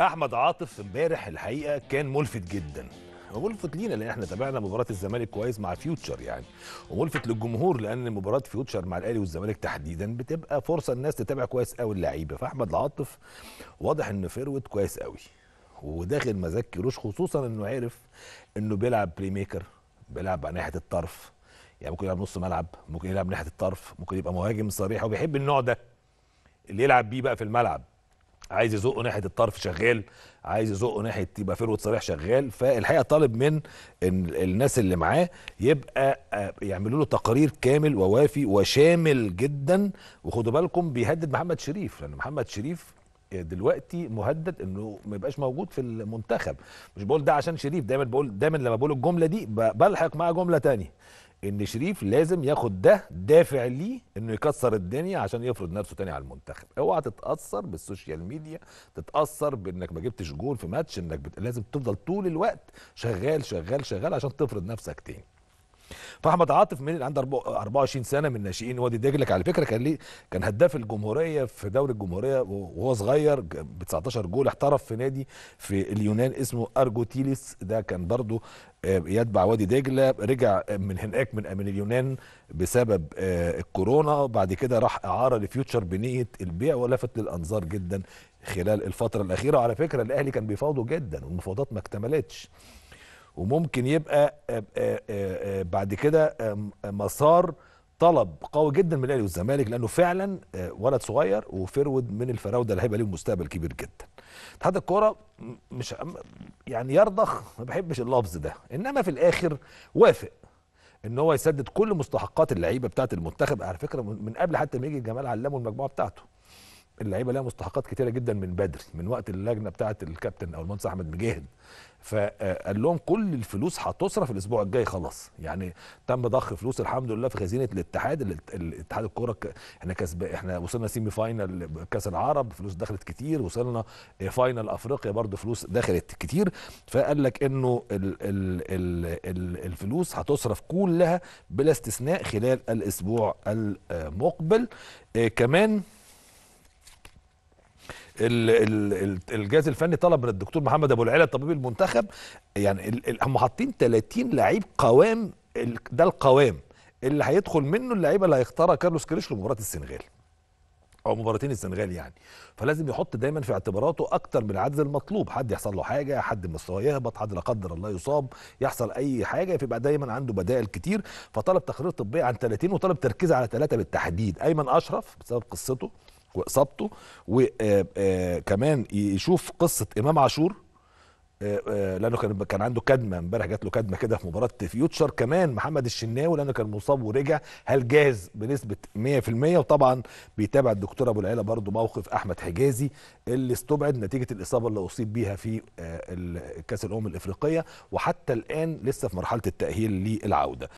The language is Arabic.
احمد عاطف امبارح الحقيقه كان ملفت جدا وملفت لينا لان احنا تابعنا مباراه الزمالك كويس مع فيوتشر يعني وملفت للجمهور لان مباراه فيوتشر مع الاهلي والزمالك تحديدا بتبقى فرصه الناس تتابع كويس قوي اللعيبه فاحمد عاطف واضح انه فروت كويس قوي وداخل مزاج كيروش خصوصا انه عرف انه بيلعب بلاي ميكر بيلعب على ناحيه الطرف يعني ممكن يلعب نص ملعب ممكن يلعب ناحيه الطرف ممكن يبقى مهاجم صريح وبيحب النوع ده اللي يلعب بيه بقى في الملعب عايز يزقه ناحيه الطرف شغال عايز يزقه ناحيه يبقى فيرود صريح شغال فالحقيقه طالب من الناس اللي معاه يبقى آه، يعملوا له تقارير كامل ووافي وشامل جدا وخدوا بالكم بيهدد محمد شريف لان محمد شريف دلوقتي مهدد انه ما يبقاش موجود في المنتخب مش بقول ده عشان شريف دايما بقول دايما لما بقول الجمله دي بلحق معاه جمله تانية ان شريف لازم ياخد ده دافع ليه انه يكسر الدنيا عشان يفرض نفسه تاني على المنتخب اوعى تتاثر بالسوشيال ميديا تتاثر بانك ما جبتش جول في ماتش انك بت... لازم تفضل طول الوقت شغال شغال شغال عشان تفرض نفسك تاني فاحمد عاطف من اللي عنده 24 سنه من ناشئين وادي دجله على فكره كان ليه كان هداف الجمهوريه في دوري الجمهوريه وهو صغير ب 19 جول احترف في نادي في اليونان اسمه ارجوتيليس ده كان برضه آه، يتبع وادي دجله رجع آه، من هناك من من اليونان بسبب آه، الكورونا بعد كده راح اعاره لفيوتشر بنيه البيع ولفت للانظار جدا خلال الفتره الاخيره وعلى فكره الاهلي كان بيفاوضه جدا والمفاوضات ما اكتملتش وممكن يبقى آه، آه، آه، بعد كده مسار طلب قوي جدا من الاهلي والزمالك لانه فعلا ولد صغير وفرود من الفراوده اللي هيبقى ليه مستقبل كبير جدا. اتحاد الكوره مش يعني يرضخ ما بحبش اللفظ ده انما في الاخر وافق ان هو يسدد كل مستحقات اللعيبه بتاعه المنتخب على فكره من قبل حتى ما يجي جمال علمه المجموعه بتاعته. اللعيبه لها مستحقات كتيره جدا من بدري من وقت اللجنه بتاعه الكابتن او المهندس احمد مجاهد فقال لهم كل الفلوس هتصرف الاسبوع الجاي خلاص يعني تم ضخ فلوس الحمد لله في خزينه الاتحاد الاتحاد الكوره احنا كسب احنا وصلنا سيمي فاينل كاس العرب فلوس دخلت كتير وصلنا فاينل افريقيا برضو فلوس دخلت كتير فقال لك انه الـ الـ الـ الـ الفلوس هتصرف كلها بلا استثناء خلال الاسبوع المقبل آه، كمان الجهاز الفني طلب من الدكتور محمد ابو العلا طبيب المنتخب يعني هم حاطين 30 لعيب قوام ده القوام اللي هيدخل منه اللعيبه اللي هيختارها كارلوس كريش لمباراه السنغال او مباراتين السنغال يعني فلازم يحط دايما في اعتباراته اكتر من العدد المطلوب حد يحصل له حاجه حد مستواه يهبط حد لا قدر الله يصاب يحصل اي حاجه فيبقى دايما عنده بدائل كتير فطلب تقرير طبيه عن 30 وطلب تركيز على ثلاثه بالتحديد ايمن اشرف بسبب قصته واصابته وكمان آه، آه، يشوف قصه امام عاشور آه، لانه كان كان عنده كدمه امبارح جات له كدمه كده في مباراه فيوتشر كمان محمد الشناوي لانه كان مصاب ورجع هل جاهز بنسبه 100% وطبعا بيتابع الدكتور ابو العيله برضو موقف احمد حجازي اللي استبعد نتيجه الاصابه اللي اصيب بيها في كاس الامم الافريقيه وحتى الان لسه في مرحله التاهيل للعوده